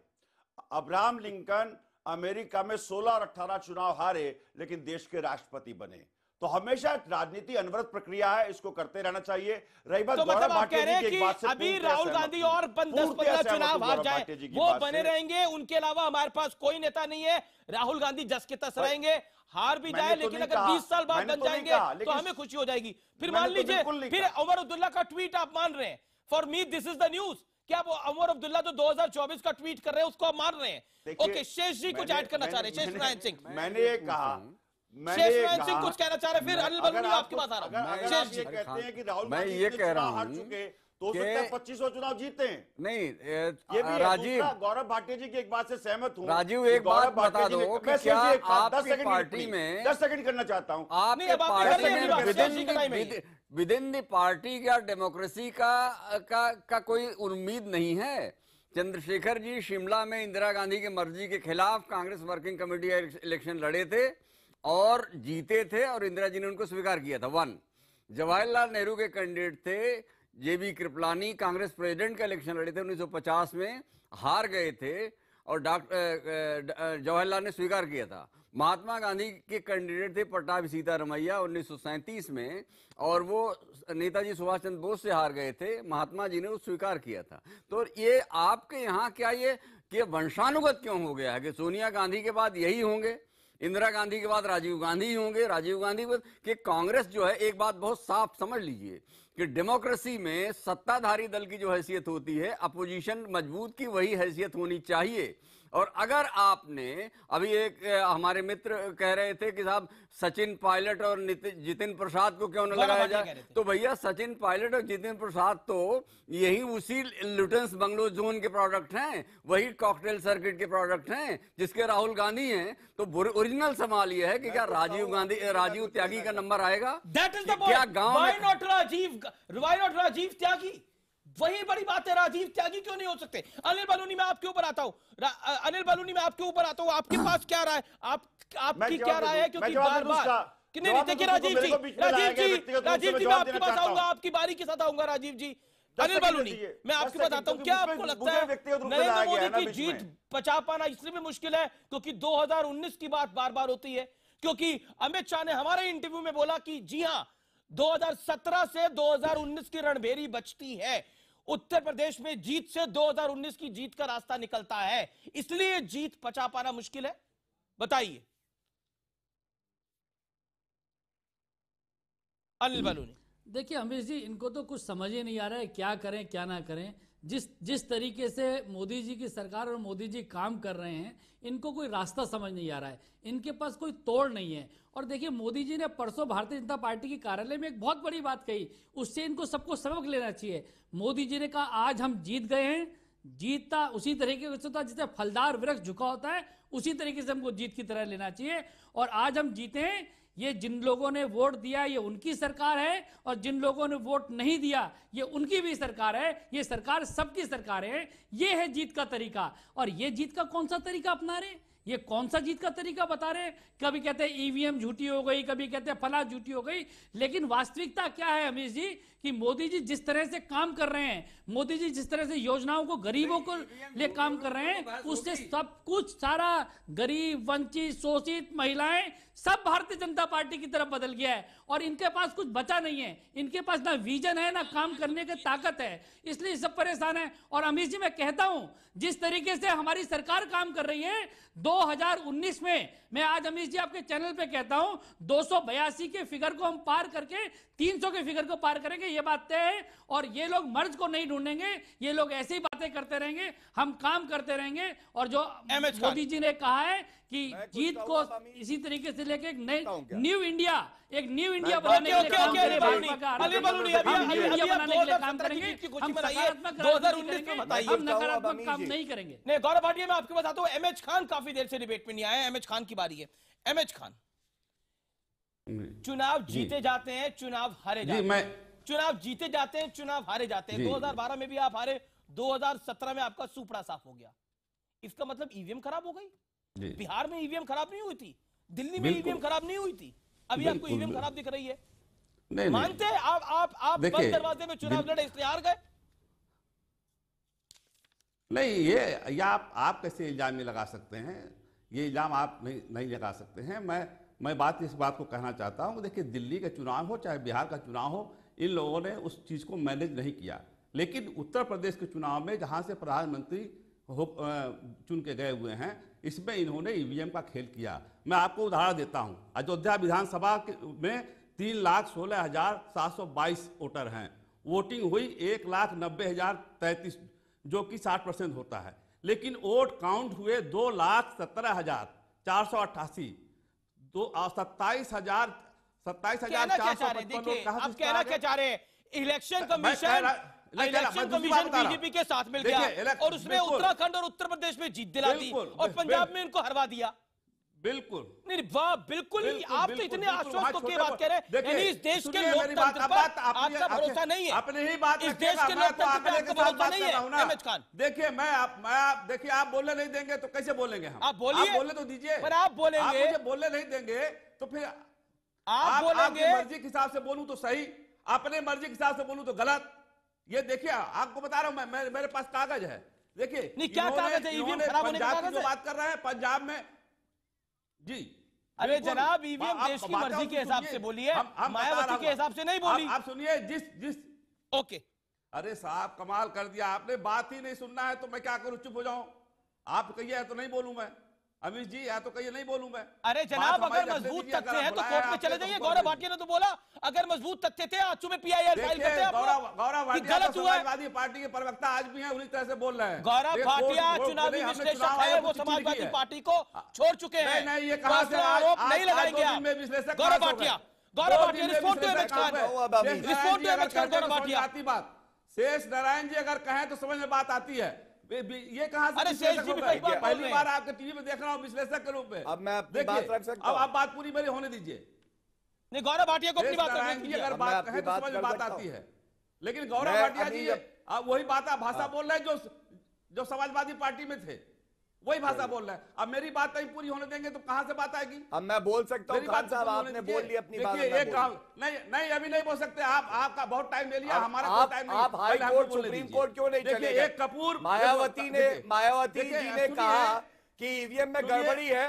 अब्राहम लिंकन अमेरिका में 16 और 18 चुनाव हारे लेकिन देश के राष्ट्रपति बने तो हमेशा राजनीति अनवरत प्रक्रिया है इसको करते रहना चाहिए रही बात तो मतलब आप कह रहे हैं कि अभी राहुल गांधी और दस पंद्रह चुनाव हार जाए वो बने रहेंगे उनके अलावा हमारे पास कोई नेता नहीं है राहुल गांधी जस के तस रहेंगे हार भी जाए तो लेकिन अगर 20 साल बाद बन तो जाएंगे तो हमें खुशी हो जाएगी फिर मान तो लीजिए फिर उमर अब्दुल्ला का ट्वीट आप मान रहे हैं for me this is the news क्या वो अमर अब्दुल्ला जो 2024 का ट्वीट कर रहे हैं उसको आप मान रहे हैं ओके शेष जी कुछ ऐड करना चाह रहे हैं शेष नारायण सिंह मैंने ये कहा शेषवान सिंह कुछ कहना चाह रहे फिर अनिल बलूनी आपके पास आ रहा हूँ ये कहते हैं कि राहुल मैं ये कह रहा हूँ तो पच्चीसवा चुनाव जीते हैं नहीं ए, ये भी राजीव गौरव भाटिया जी की एक बात से सहमत हूँ राजीव एक बात बता दो कि क्या आप दस सेकंड पार्टी में दस सेकंड करना चाहता हूँ आपने विद इन द पार्टी या डेमोक्रेसी का का का कोई उम्मीद नहीं है चंद्रशेखर जी शिमला में इंदिरा गांधी के मर्जी के खिलाफ कांग्रेस वर्किंग कमेटी इलेक्शन लड़े थे और जीते थे और इंदिरा जी ने उनको स्वीकार किया था वन जवाहरलाल नेहरू के कैंडिडेट थे जेबी कृपलानी कांग्रेस प्रेसिडेंट का इलेक्शन लड़े थे 1950 में हार गए थे और डॉक्टर जवाहरलाल ने स्वीकार किया था महात्मा गांधी के कैंडिडेट थे प्रताप सीतारमैया उन्नीस में और वो नेताजी सुभाष चंद्र बोस से हार गए थे महात्मा जी ने वो स्वीकार किया था तो ये आपके यहाँ क्या ये कि वंशानुगत क्यों हो गया है कि सोनिया गांधी के बाद यही होंगे इंदिरा गांधी के बाद राजीव गांधी होंगे राजीव गांधी के कांग्रेस जो है एक बात बहुत साफ समझ लीजिए कि डेमोक्रेसी में सत्ताधारी दल की जो हैसियत होती है अपोजिशन मजबूत की वही हैसियत होनी चाहिए और अगर आपने अभी एक हमारे मित्र कह रहे थे कि साहब सचिन पायलट और जितिन प्रसाद को क्यों न लगाया जाए तो भैया सचिन पायलट और जितिन प्रसाद तो यही उसी लुटेंस बंगलो जोन के प्रोडक्ट हैं वही कॉकटेल सर्किट के प्रोडक्ट हैं जिसके राहुल गांधी हैं तो ओरिजिनल सवाल यह है कि क्या राजीव गांधी राजीव त्यागी का नंबर आएगा क्या गाँव राजीव राजीव त्यागी वही बड़ी बात है राजीव त्यागी क्यों नहीं हो सकते अनिल बलूनी मैं आपके ऊपर आता हूँ अनिल बलूनी मैं आपके ऊपर आता हूँ आपके पास क्या राय आप आपकी क्या राय है क्योंकि बार बार नहीं देखिए राजीव जी राजीव जी राजीव जी मैं आपके पास आऊंगा आपकी बारी के साथ आऊंगा राजीव जी अनिल बालूनी मैं आपके पास आता हूं क्या आपको लगता है नरेंद्र मोदी की जीत बचा पाना इसलिए भी मुश्किल है क्योंकि 2019 की बात बार बार होती है क्योंकि अमित शाह ने हमारे इंटरव्यू में बोला कि जी हां 2017 से 2019 की रणभेरी बचती है उत्तर प्रदेश में जीत से 2019 की जीत का रास्ता निकलता है इसलिए जीत पचा पाना मुश्किल है बताइए अनिल बलूनी देखिए हमेश जी इनको तो कुछ समझ ही नहीं आ रहा है क्या करें क्या ना करें जिस जिस तरीके से मोदी जी की सरकार और मोदी जी काम कर रहे हैं इनको कोई रास्ता समझ नहीं आ रहा है इनके पास कोई तोड़ नहीं है और देखिए मोदी जी ने परसों भारतीय जनता पार्टी के कार्यालय में एक बहुत बड़ी बात कही उससे इनको सबको सबक लेना चाहिए मोदी जी ने कहा आज हम जीत गए हैं जीतता उसी तरीके से होता है फलदार वृक्ष झुका होता है उसी तरीके से हमको जीत की तरह लेना चाहिए और आज हम जीते हैं ये जिन लोगों ने वोट दिया ये उनकी सरकार है और जिन लोगों ने वोट नहीं दिया ये उनकी भी सरकार है ये सरकार सबकी सरकार है ये है जीत का तरीका और ये जीत का कौन सा तरीका अपना रहे ये कौन सा जीत का तरीका बता रहे कभी कहते हैं ईवीएम e झूठी हो गई कभी कहते फला झूठी हो गई लेकिन वास्तविकता क्या है अमीश जी कि मोदी जी जिस तरह से काम कर रहे हैं मोदी जी जिस तरह से योजनाओं को गरीबों को ले काम कर रहे हैं उससे सब कुछ सारा गरीब वंचित शोषित महिलाएं सब भारतीय जनता पार्टी की तरफ बदल गया है और इनके पास कुछ बचा नहीं है इनके पास ना विजन है ना काम करने की ताकत है इसलिए सब परेशान है और अमित जी मैं कहता हूं जिस तरीके से हमारी सरकार काम कर रही है 2019 में मैं आज अमित जी आपके चैनल पे कहता हूं दो के फिगर को हम पार करके 300 के फिगर को पार करेंगे ये बात तय है और ये लोग मर्ज को नहीं ढूंढेंगे ये लोग ऐसी बातें करते रहेंगे हम काम करते रहेंगे और जो मोदी जी ने कहा है कि जीत को इसी तरीके से लेके एक नई न्यू इंडिया एक न्यू इंडिया बनाने के लिए काम करेंगे हम सकारात्मक हम नकारात्मक काम नहीं करेंगे नहीं गौरव भाटिया मैं आपको बताता हूँ एम एच खान काफी देर से डिबेट में नहीं आया एम एच खान की बारी है एम एच खान चुनाव जीते जाते हैं चुनाव हारे जाते हैं चुनाव जीते जाते हैं चुनाव हारे जाते हैं 2012 में भी आप हारे 2017 में आपका सुपड़ा साफ हो गया इसका मतलब ईवीएम e खराब हो गई बिहार में ईवीएम e खराब नहीं हुई थी दिल्ली में ईवीएम e खराब नहीं हुई थी अभी आपको ईवीएम खराब दिख रही है मानते हैं आप आप आप दरवाजे में चुनाव लड़े इसलिए हार गए नहीं ये या आप आप कैसे इल्जाम नहीं लगा सकते हैं ये इल्जाम आप नहीं नहीं लगा सकते हैं मैं मैं बात इस बात को कहना चाहता हूँ देखिए दिल्ली का चुनाव हो चाहे बिहार का चुनाव हो इन लोगों ने उस चीज़ को मैनेज नहीं किया लेकिन उत्तर प्रदेश के चुनाव में जहाँ से प्रधानमंत्री हो चुन के गए हुए हैं इसमें इन्होंने ईवीएम का खेल किया मैं आपको उदाहरण देता हूँ अयोध्या विधानसभा में तीन लाख सोलह हजार सात सौ बाईस वोटर हैं वोटिंग हुई एक लाख नब्बे हजार तैंतीस जो कि साठ परसेंट होता है लेकिन वोट काउंट हुए दो लाख सत्रह हजार चार सौ अट्ठासी दो सत्ताईस हजार सत्ताईस हजार चार सौ पचपन कहा कहना क्या चाह रहे हैं election commission election commission BJP के साथ मिल गया और उसमें उत्तराखंड और उत्तर प्रदेश में जीत दिला दी और पंजाब में इनको हरवा दिया बिल्कुल नहीं वाह बिल्कुल आप तो इतने आश्वस्त हाँ, होकर बात कह रहे हैं इस देश के लोकतंत्र पर आपका भरोसा नहीं है अपने ही बात इस देश के तो लोकतंत्र पर आपका भरोसा नहीं है अहमद खान देखिए मैं आप मैं आप देखिए आप बोलने नहीं देंगे तो कैसे बोलेंगे हम आप बोलिए बोलने तो दीजिए पर आप बोलेंगे बोलने नहीं देंगे तो फिर आप, आप बोलेंगे मर्जी के हिसाब से बोलूं तो सही अपने मर्जी के हिसाब से बोलूं तो गलत ये देखिए आपको बता रहा हूं मैं, मेरे पास कागज है देखिए नहीं क्या कागज है ईवीएम e खराब होने बात कर रहे हैं पंजाब में जी अरे जनाब ईवीएम e देश की मर्जी के हिसाब से बोलिए मायावती के हिसाब से नहीं बोली आप सुनिए जिस जिस ओके अरे साहब कमाल कर दिया आपने बात ही नहीं सुनना है तो मैं क्या करूं चुप हो जाऊं आप कहिए तो नहीं बोलूं मैं अमित जी या तो कहिए नहीं बोलूं मैं अरे जनाब अगर मजबूत तथ्य है तो कोर्ट में चले तो जाइए गौरव भाटिया ने तो बोला अगर मजबूत तथ्य थे आज तुम्हें पीआईआर फाइल करते हैं गलत तो हुआ समाजवादी पार्टी के प्रवक्ता आज भी हैं उन्हीं तरह से बोल रहे हैं गौरव भाटिया चुनावी विश्लेषक है वो समाजवादी पार्टी को हाँ। छोड़ चुके हैं आरोप नहीं लगाएंगे गौरव भाटिया गौरव भाटिया गौरव भाटिया शेष नारायण जी अगर कहें तो समझ में बात आती है ये कहा पहली बार आपके टीवी में देख रहा हूँ विश्लेषक के रूप में अब मैं बात रख सकता अब आप बात पूरी मेरी होने दीजिए नहीं गौरव भाटिया को अपनी बात अगर बात तो समझ में बात आती है लेकिन गौरव भाटिया जी वही बात भाषा हाँ। बोल रहे जो जो समाजवादी पार्टी में थे वही भाषा बोल रहे हैं अब मेरी बात नहीं पूरी होने देंगे तो कहां से बात आएगी अब मैं बोल सकता हूं बात तो साहब आपने बोल ली अपनी बात एक काम नहीं नहीं अभी नहीं बोल सकते आप आपका बहुत टाइम ले लिया हमारा कोई टाइम नहीं आप हाई कोर्ट सुप्रीम कोर्ट क्यों नहीं चले एक कपूर मायावती ने मायावती जी ने कहा कि ईवीएम e में गड़बड़ी है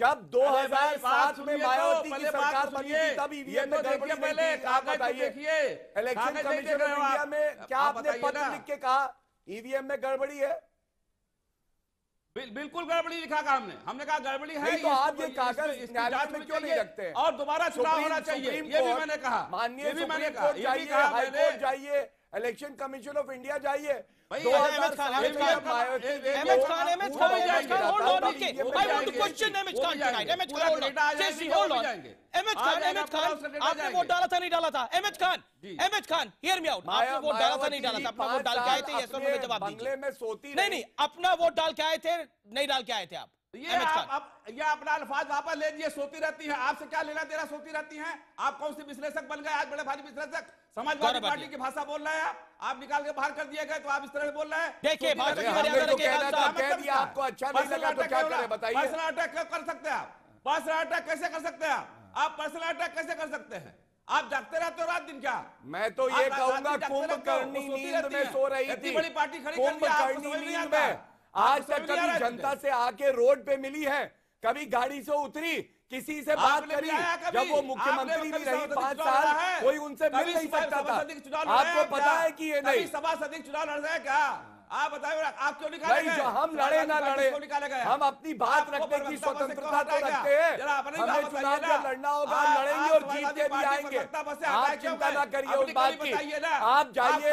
जब 2007 में तो मायावती की सरकार तो बनी थी तब ईवीएम e में गड़बड़ी पहले आप बताइए इलेक्शन कमीशन ऑफ इंडिया में क्या आपने पत्र लिख के कहा ईवीएम e में गड़बड़ी है बिल्कुल गड़बड़ी लिखा था हमने हमने कहा गड़बड़ी है तो आप ये कागज न्यायालय में क्यों नहीं रखते और दोबारा चुनाव होना चाहिए ये भी मैंने कहा माननीय भी मैंने कहा इलेक्शन कमीशन ऑफ इंडिया जाइए आपने वोट डाला था नहीं डाला था Ahmed Khan Ahmed Khan hear me vote डाला था नहीं डाला था अपना वोट डाल के आए थे जवाब नहीं नहीं अपना वोट डाल के आए थे नहीं डाल के आए थे आप ये आप, आप ये अपना अल्फाज वापस ले लिए सोती रहती है आपसे क्या लेना देना सोती रहती हैं आप कौन से विश्लेषक बन गए आज बड़े भारी विश्लेषक समाजवादी पार्टी की भाषा बोल रहे हैं आप निकाल के बाहर कर दिए गए तो आप इस तरह बोल रहे हैं देखिए पर्सनल तो अटैक अच्छा तो कर सकते हैं आप पर्सनल अटैक कैसे कर सकते हैं आप पर्सनल अटैक कैसे कर सकते हैं आप जागते रहते हो रात दिन क्या मैं तो ये कहूंगा कुंभकर्णी नींद में सो रही थी बड़ी पार्टी खड़ी कर दिया आपको समझ नहीं आता आज तक कभी जनता से आके रोड पे मिली है कभी गाड़ी से उतरी किसी से बात करी जब वो मुख्यमंत्री भी रही पांच साल कोई उनसे मिल नहीं सकता था आपको पता है कि ये नहीं सभा सदी चुनाव लड़ रहे क्या आप बताए आप क्यों निकाले गए? हम लड़े ना लड़े हम अपनी बात रखने की स्वतंत्रता तो रखते हैं हमें चुनाव लड़ना होगा हम लड़ेंगे और जीत के भी आएंगे आप चिंता ना करिए उस बात की आप जाइए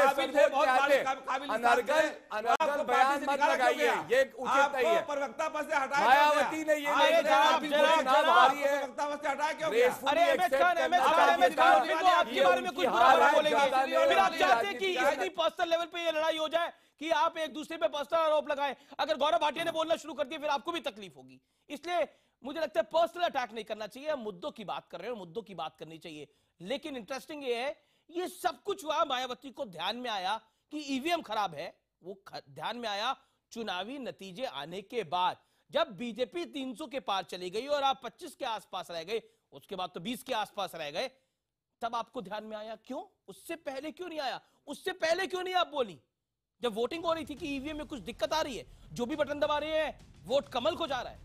अनर्गल अनर्गल बयान मत लगाइए ये उचित नहीं है मायावती ने ये नहीं कहा आपके बारे में कुछ बुरा बोलेंगे फिर आप चाहते कि इतनी पर्सनल लेवल पे ये लड़ाई हो जाए कि आप एक दूसरे पे पर्सनल आरोप लगाएं अगर गौरव भाटिया ने बोलना शुरू कर दिया फिर आपको भी तकलीफ होगी इसलिए मुझे लगता है पर्सनल अटैक नहीं करना चाहिए मुद्दों की बात कर रहे हो मुद्दों की बात करनी चाहिए लेकिन इंटरेस्टिंग ये है ये सब कुछ हुआ मायावती को ध्यान में आया कि ईवीएम e खराब है वो ध्यान में आया चुनावी नतीजे आने के बाद जब बीजेपी तीन के पार चली गई और आप पच्चीस के आसपास रह गए उसके बाद तो बीस के आसपास रह गए तब आपको ध्यान में आया क्यों उससे पहले क्यों नहीं आया उससे पहले क्यों नहीं आप बोली जब वोटिंग हो रही थी कि ईवीएम e में कुछ दिक्कत आ रही है जो भी बटन दबा रहे हैं वोट कमल को जा रहा है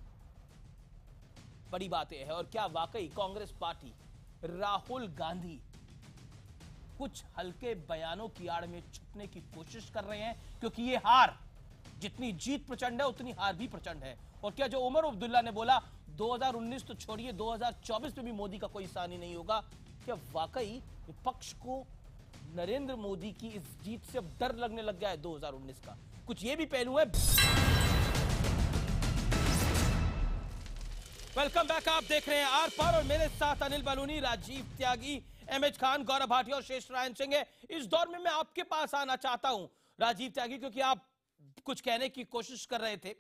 बड़ी बात यह है और क्या वाकई कांग्रेस पार्टी राहुल गांधी कुछ हल्के बयानों की आड़ में छुपने की कोशिश कर रहे हैं क्योंकि ये हार जितनी जीत प्रचंड है उतनी हार भी प्रचंड है और क्या जो उमर अब्दुल्ला ने बोला 2019 तो छोड़िए 2024 में भी मोदी का कोई सानी नहीं होगा क्या वाकई विपक्ष को नरेंद्र मोदी की इस जीत से अब डर लगने लग गया है 2019 का कुछ ये भी पहलू है वेलकम बैक आप देख रहे हैं आर पार और मेरे साथ अनिल बलूनी राजीव त्यागी एम एच खान गौरव भाटी और शेष नारायण सिंह इस दौर में मैं आपके पास आना चाहता हूं राजीव त्यागी क्योंकि आप कुछ कहने की कोशिश कर रहे थे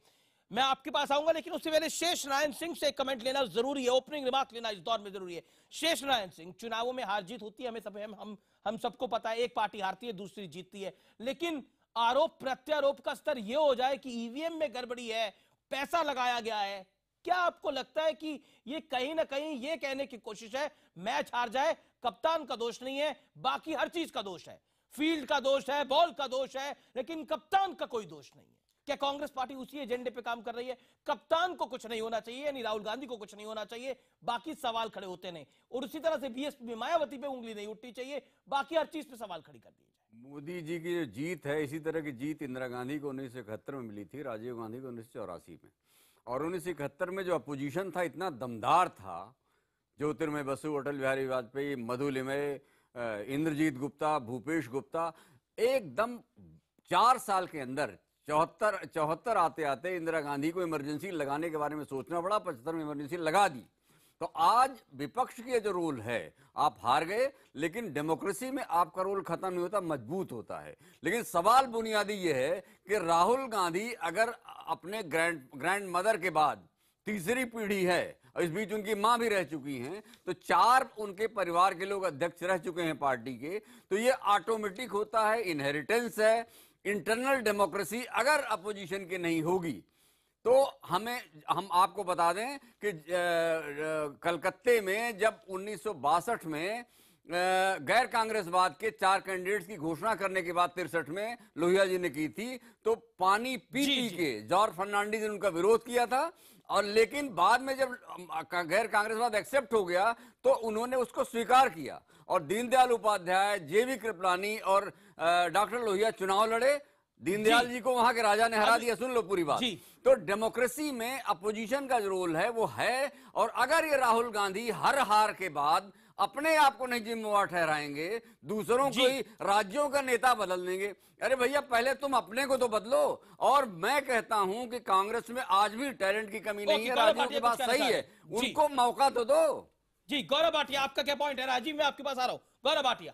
मैं आपके पास आऊंगा लेकिन उससे पहले शेष नारायण सिंह से कमेंट लेना जरूरी है ओपनिंग रिमार्क लेना इस दौर में जरूरी है शेष नारायण सिंह चुनावों में हार जीत होती है हमें सब हम हम, हम सबको पता है एक पार्टी हारती है दूसरी जीतती है लेकिन आरोप प्रत्यारोप का स्तर यह हो जाए कि ईवीएम e में गड़बड़ी है पैसा लगाया गया है क्या आपको लगता है कि ये कहीं ना कहीं ये कहने की कोशिश है मैच हार जाए कप्तान का दोष नहीं है बाकी हर चीज का दोष है फील्ड का दोष है बॉल का दोष है लेकिन कप्तान का कोई दोष नहीं है क्या कांग्रेस पार्टी उसी एजेंडे पे काम कर रही है कप्तान को कुछ नहीं होना चाहिए यानी राहुल गांधी को कुछ नहीं होना चाहिए बाकी सवाल खड़े होते नहीं और उसी तरह से बीएसपी मायावती पे उंगली नहीं उठनी चाहिए बाकी हर चीज पे सवाल खड़ी कर दिए जाए मोदी जी की जो जीत है इसी तरह की जीत इंदिरा गांधी को उन्नीस में मिली थी राजीव गांधी को उन्नीस में और उन्नीस में जो अपोजिशन था इतना दमदार था ज्योतिर्मय बसु अटल बिहारी वाजपेयी मधु लिमय इंद्रजीत गुप्ता भूपेश गुप्ता एकदम चार साल के अंदर चौहत्तर चौहत्तर आते आते इंदिरा गांधी को इमरजेंसी लगाने के बारे में सोचना पड़ा पचहत्तर में इमरजेंसी लगा दी तो आज विपक्ष के जो रोल है आप हार गए लेकिन डेमोक्रेसी में आपका रोल खत्म नहीं होता मजबूत होता है लेकिन सवाल बुनियादी यह है कि राहुल गांधी अगर अपने ग्रैंड ग्रैंड मदर के बाद तीसरी पीढ़ी है और इस बीच उनकी मां भी रह चुकी हैं तो चार उनके परिवार के लोग अध्यक्ष रह चुके हैं पार्टी के तो ये ऑटोमेटिक होता है इनहेरिटेंस है इंटरनल डेमोक्रेसी अगर अपोजिशन की नहीं होगी तो हमें हम आपको बता दें कि कलकत्ते में जब उन्नीस में गैर कांग्रेसवाद के चार कैंडिडेट्स की घोषणा करने के बाद तिरसठ में लोहिया जी ने की थी तो पानी पी पी के जॉर्ज फर्नांडीज ने उनका विरोध किया था और लेकिन बाद में जब गैर कांग्रेसवाद एक्सेप्ट हो गया तो उन्होंने उसको स्वीकार किया और दीनदयाल उपाध्याय जे वी कृपलानी और डॉक्टर लोहिया चुनाव लड़े दीनदयाल जी को वहां के राजा ने हरा दिया सुन लो पूरी बात तो डेमोक्रेसी में अपोजिशन का जो रोल है वो है और अगर ये राहुल गांधी हर हार के बाद अपने आप को नहीं जिम्मेवार ठहराएंगे दूसरों को ही राज्यों का नेता बदल देंगे अरे भैया पहले तुम अपने को तो बदलो और मैं कहता हूं कि कांग्रेस में आज भी टैलेंट की कमी नहीं है राजीव की बात सही है उनको मौका तो दो जी गौरव भाटिया आपका क्या पॉइंट है राजीव मैं आपके पास आ रहा हूं गौरव भाटिया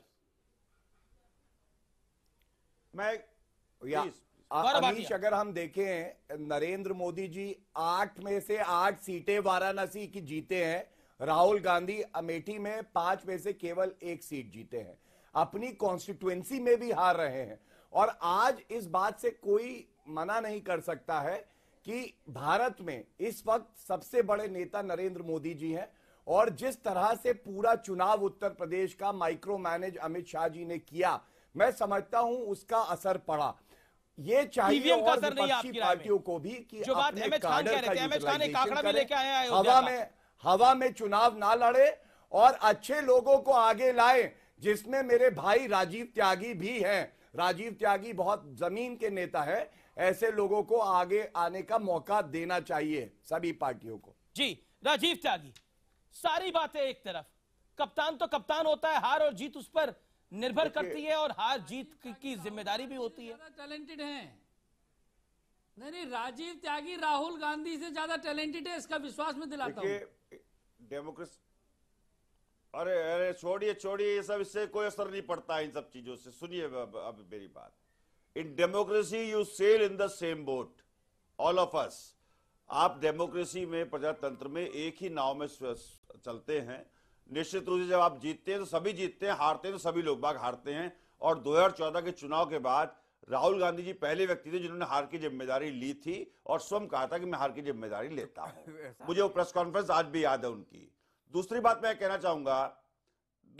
मैं अमीश अगर हम देखें नरेंद्र मोदी जी आठ में से आठ सीटें वाराणसी की जीते हैं राहुल गांधी अमेठी में पांच में से केवल एक सीट जीते हैं अपनी कॉन्स्टिट्युएंसी में भी हार रहे हैं और आज इस बात से कोई मना नहीं कर सकता है कि भारत में इस वक्त सबसे बड़े नेता नरेंद्र मोदी जी हैं और जिस तरह से पूरा चुनाव उत्तर प्रदेश का माइक्रो मैनेज अमित शाह जी ने किया मैं समझता हूं उसका असर पड़ा ये चाहिए और पार्टियों को भी कि जो बात का खान कह हवा में हवा में चुनाव ना लड़े और अच्छे लोगों को आगे लाए जिसमें मेरे भाई राजीव त्यागी भी हैं राजीव त्यागी बहुत जमीन के नेता है ऐसे लोगों को आगे आने का मौका देना चाहिए सभी पार्टियों को जी राजीव त्यागी सारी बातें एक तरफ कप्तान तो कप्तान होता है हार और जीत उस पर निर्भर करती है और हार जीत की जिम्मेदारी भी होती है टैलेंटेड है नहीं नहीं राजीव त्यागी राहुल गांधी से ज्यादा टैलेंटेड है इसका विश्वास में दिलाता हूँ डेमोक्रेसी अरे अरे छोड़िए छोड़िए ये सब इससे कोई असर नहीं पड़ता इन सब चीजों से सुनिए अब, मेरी बात in democracy you sail in the same boat all of us आप डेमोक्रेसी में प्रजातंत्र में एक ही नाव में चलते हैं निश्चित रूप से जब आप जीतते हैं तो सभी जीतते हैं हारते हैं तो सभी लोग बाग हारते हैं और 2014 के चुनाव के बाद राहुल गांधी जी पहले व्यक्ति थे जिन्होंने हार की जिम्मेदारी ली थी और स्वयं कहा था कि मैं हार की जिम्मेदारी लेता हूं [LAUGHS] मुझे वो प्रेस कॉन्फ्रेंस आज भी याद है उनकी दूसरी बात मैं कहना चाहूंगा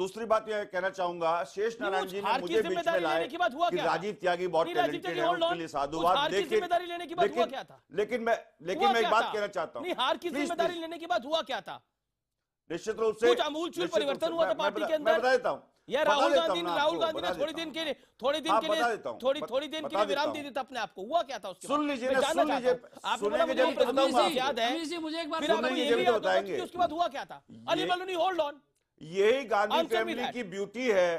दूसरी बात मैं कहना चाहूंगा शेष नारायण जी ने मुझे बीच में लाए कि राजीव त्यागी बहुत टैलेंटेड है उनके लिए साधुवाद लेकिन लेकिन मैं लेकिन मैं एक बात कहना चाहता हूँ हार की जिम्मेदारी लेने के बाद हुआ क्या था निश्चित रूप से परिवर्तन हुआ था पार्टी के अंदर बता देता हूँ यार राहुल गांधी ने राहुल गांधी ने थोड़ी दिन के लिए थोड़ी दिन हाँ, के लिए थोड़ी थोड़ी दिन के लिए विराम दे देता अपने आप को हुआ क्या था उसके सुन लीजिए सुन लीजिए आपको मुझे याद है मुझे एक बार फिर आपको ये बताएंगे उसके बाद हुआ क्या था अली बलूनी होल्ड ऑन यही गांधी फैमिली की ब्यूटी है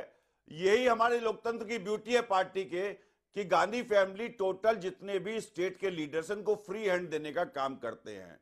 यही हमारे लोकतंत्र की ब्यूटी है पार्टी के कि गांधी फैमिली टोटल जितने भी स्टेट के लीडर्स उनको फ्री हैंड देने का काम करते हैं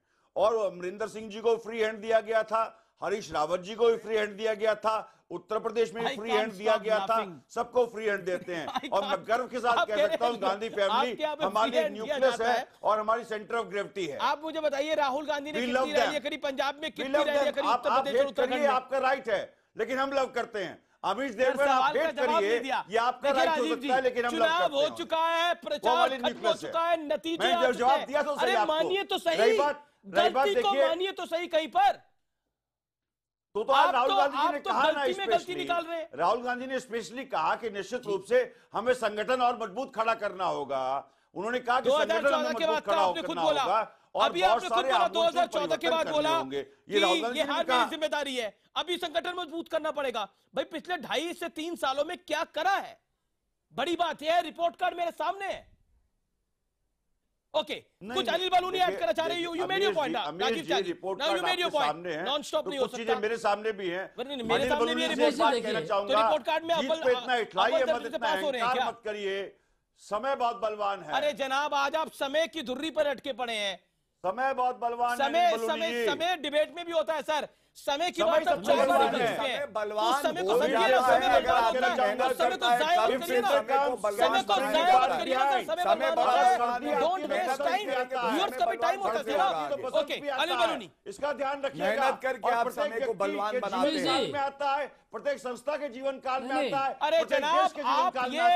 और अमरिंदर सिंह जी को फ्री हैंड दिया गया था हरीश रावत जी को भी फ्री हैंड दिया गया था उत्तर प्रदेश में फ्री हैंड दिया गया था सबको फ्री हैंड देते हैं [LAUGHS] और मैं गर्व के साथ कह सकता हूँ गांधी फैमिली हमारी न्यूक्लियस है और हमारी सेंटर ऑफ ग्रेविटी है आप मुझे बताइए राहुल गांधी ने करीब पंजाब में कितनी आपका राइट है लेकिन हम लव करते हैं अमीश देवगन आप वेट करिए आपका राइट हो सकता है लेकिन हम चुनाव हो चुका है प्रचार खत्म हो चुका है नतीजे जवाब दिया तो सही मानिए तो सही गलती को मानिए तो सही कहीं पर तो तो आप राहुल तो- गांधी जी ने तो कहा ना स्पेशली राहुल गांधी ने स्पेशली कहा कि निश्चित रूप से हमें संगठन और मजबूत खड़ा करना होगा उन्होंने कहा कि संगठन हमें मजबूत खड़ा होगा और अभी आपने खुद बोला 2014 के बाद बोला कि ये हर मेरी जिम्मेदारी है अभी संगठन मजबूत करना पड़ेगा भाई पिछले ढाई से तीन सालों में क्या करा है बड़ी बात यह है रिपोर्ट कार्ड मेरे सामने है ओके okay. कुछ अनिल बालूनी ऐड करना चाह रहे you you made your point Rajeev Tyagi now you made your point non stop नहीं हो सकता चीजें मेरे सामने भी हैं मेरे सामने भी रिपोर्ट चाहूंगा तो रिपोर्ट कार्ड में अव्वल इतना है मत इतना पास हो रहे हैं क्या मत करिए समय बहुत बलवान है अरे जनाब आज आप समय की धुर्री पर अटके पड़े हैं समय बहुत बलवान समय समय समय डिबेट में भी होता है सर समय की बात सब चार है तो बलवान समय को समय समय को को समय को समय को को समय को समय समय समय को समय टाइम समय को समय को समय को समय को समय को इसका ध्यान समय को करके को समय को बलवान बनाते हैं में आता है प्रत्येक संस्था के जीवन काल में आता है अरे जनाब आप ये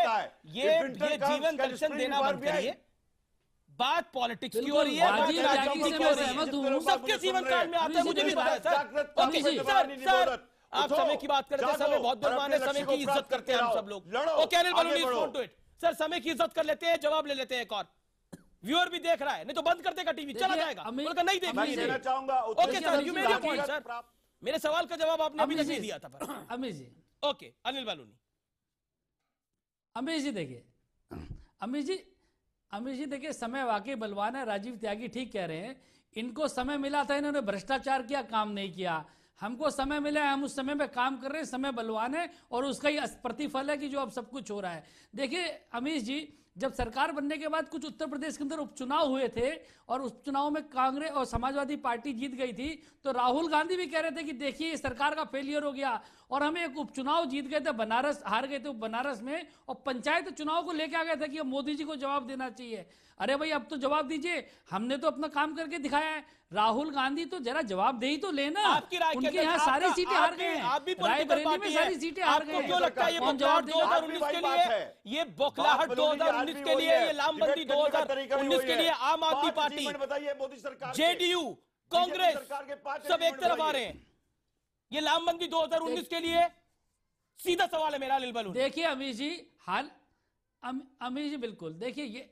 ये जीवन दर्शन देना बंद करिए बात पॉलिटिक्स की और ये बात राजनीति की हो रही है सबके जीवन काल में आते हैं मुझे भी पता है सर ओके सर सर आप समय की बात करते हैं समय बहुत दुर्मान है समय की इज्जत करते हैं हम सब लोग okay Anil Baluni phone to it sir समय की इज्जत कर लेते हैं जवाब ले लेते हैं एक और व्यूअर भी देख रहा है नहीं तो बंद कर देगा टीवी चला जाएगा बोलकर नहीं देखना चाहूंगा ओके सर यू मेरे पॉइंट सर मेरे सवाल का जवाब आपने अभी तक नहीं दिया था पर अमित जी ओके अनिल बालूनी अमित जी देखिए अमित जी अमरीश जी देखिए समय वाकई बलवान है राजीव त्यागी ठीक कह रहे हैं इनको समय मिला था इन्होंने भ्रष्टाचार किया काम नहीं किया हमको समय मिला है हम उस समय में काम कर रहे हैं समय बलवान है और उसका ही प्रतिफल है कि जो अब सब कुछ हो रहा है देखिए अमीश जी जब सरकार बनने के बाद कुछ उत्तर प्रदेश के अंदर उपचुनाव हुए थे और उपचुनाव में कांग्रेस और समाजवादी पार्टी जीत गई थी तो राहुल गांधी भी कह रहे थे कि देखिए सरकार का फेलियर हो गया और हमें एक उपचुनाव जीत गए थे बनारस हार गए थे बनारस में और पंचायत चुनाव को लेकर आ गए थे कि मोदी जी को जवाब देना चाहिए अरे भाई अब तो जवाब दीजिए हमने तो अपना काम करके दिखाया है राहुल गांधी तो जरा जवाब दे ही तो लेना आपकी राय उनके यहाँ सारी सीटें हार गए रायबरेली में सारी सीटें हार गए क्यों लगता है ये बौखलाहट 2019 के लिए ये बौखलाहट 2019 के लिए ये लामबंदी 2019 के लिए आम आदमी पार्टी जेडीयू कांग्रेस सब एक तरफ आ रहे हैं ये लामबंदी 2019 के लिए सीधा सवाल है मेरा लिलबल देखिए अमीश जी हाल अमीश जी बिल्कुल देखिए ये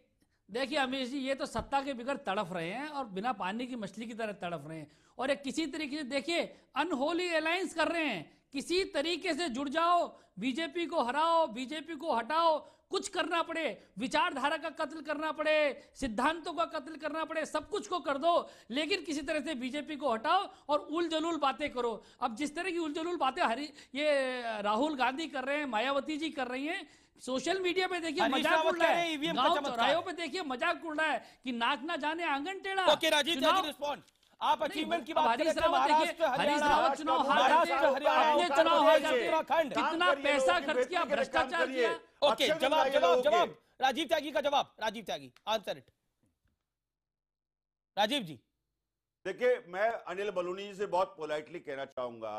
देखिए अमीश जी ये तो सत्ता के बिगड़ तड़फ रहे हैं और बिना पानी की मछली की तरह तड़फ रहे हैं और ये किसी तरीके से देखिए अनहोली अलायंस कर रहे हैं किसी तरीके से जुड़ जाओ बीजेपी को हराओ बीजेपी को हटाओ कुछ करना पड़े विचारधारा का कत्ल करना पड़े सिद्धांतों का कत्ल करना पड़े सब कुछ को कर दो लेकिन किसी तरह से बीजेपी को हटाओ और उलझलूल बातें करो अब जिस तरह की उलझलूल बातें हरी ये राहुल गांधी कर रहे हैं मायावती जी कर रही हैं सोशल मीडिया पे देखिए मजाक उड़ रहा है e गांव चौराहों पे देखिए मजाक उड़ रहा है कि नाक ना जाने आंगन टेढ़ा ओके राजीव त्यागी रिस्पांड आप अचीवमेंट की बात हरीश तो रावत देखिए हरियाणा चुनाव हार जाते अपने चुनाव हार जाते कितना पैसा खर्च किया भ्रष्टाचार किया ओके जवाब जवाब जवाब राजीव त्यागी का जवाब राजीव त्यागी आंसर इट राजीव जी देखिए मैं अनिल बलूनी जी से बहुत पोलाइटली कहना चाहूंगा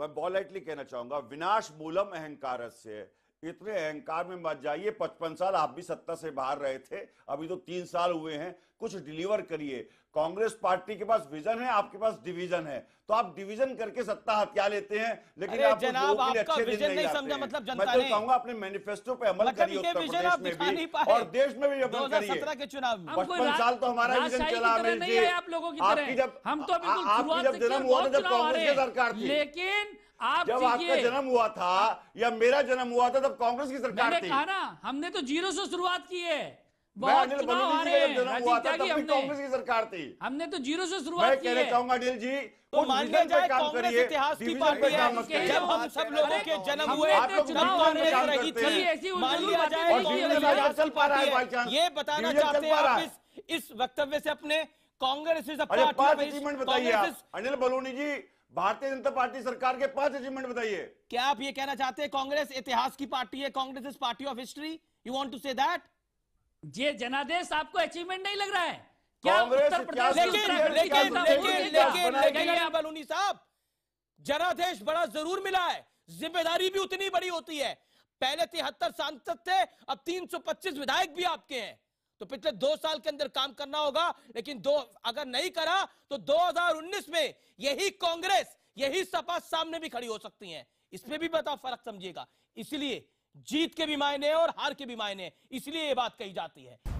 मैं पोलाइटली कहना चाहूंगा विनाश मूलम अहंकार से इतने अहंकार में मत जाइए पचपन साल आप भी सत्ता से बाहर रहे थे अभी तो तीन साल हुए हैं कुछ डिलीवर करिए कांग्रेस पार्टी के पास विजन है आपके पास डिवीजन है तो आप डिवीजन करके सत्ता हत्या लेते हैं लेकिन आप जनाब आपका विजन नहीं नहीं समझा मतलब जनता मैं तो कहूंगा अपने मैनिफेस्टो पे अमल मतलब करिए उत्तर प्रदेश में भी और देश में भी अमल करिए के चुनाव पचपन साल तो हमारा विजन चला आप लोगों की जब हम तो आपकी जब जन्म हुआ जब कांग्रेस की सरकार थी लेकिन आप जब आपका जन्म हुआ था या मेरा जन्म हुआ था तब कांग्रेस की सरकार थी कहा ना हमने तो जीरो से शुरुआत की है कांग्रेस की सरकार थी हमने तो जीरो से शुरुआत की है चाहूंगा अनिल जी तो मान लिया जाए कांग्रेस इतिहास की पार्टी है जब हम सब लोगों के जन्म हुए तो चुनाव कांग्रेस रही थी मान लिया जाए कांग्रेस ये बताना चाहते हैं इस वक्तव्य से अपने कांग्रेस पार्टी अनिल बलोनी जी भारतीय जनता पार्टी सरकार के पांच अचीवमेंट बताइए क्या आप ये कहना चाहते हैं कांग्रेस इतिहास की पार्टी है Congress is party of history you want to say that ये जनादेश आपको अचीवमेंट नहीं लग रहा है क्या उत्तर प्रदेश लेकिन लेकिन लेकिन लेकिन लेकिन बलूनी साहब जनादेश बड़ा जरूर मिला है जिम्मेदारी भी उतनी बड़ी होती है पहले तिहत्तर सांसद थे अब 325 विधायक भी आपके हैं तो पिछले दो साल के अंदर काम करना होगा लेकिन दो अगर नहीं करा तो 2019 में यही कांग्रेस यही सपा सामने भी खड़ी हो सकती है इसमें भी बताओ फर्क समझिएगा इसलिए जीत के भी मायने और हार के भी मायने इसलिए ये बात कही जाती है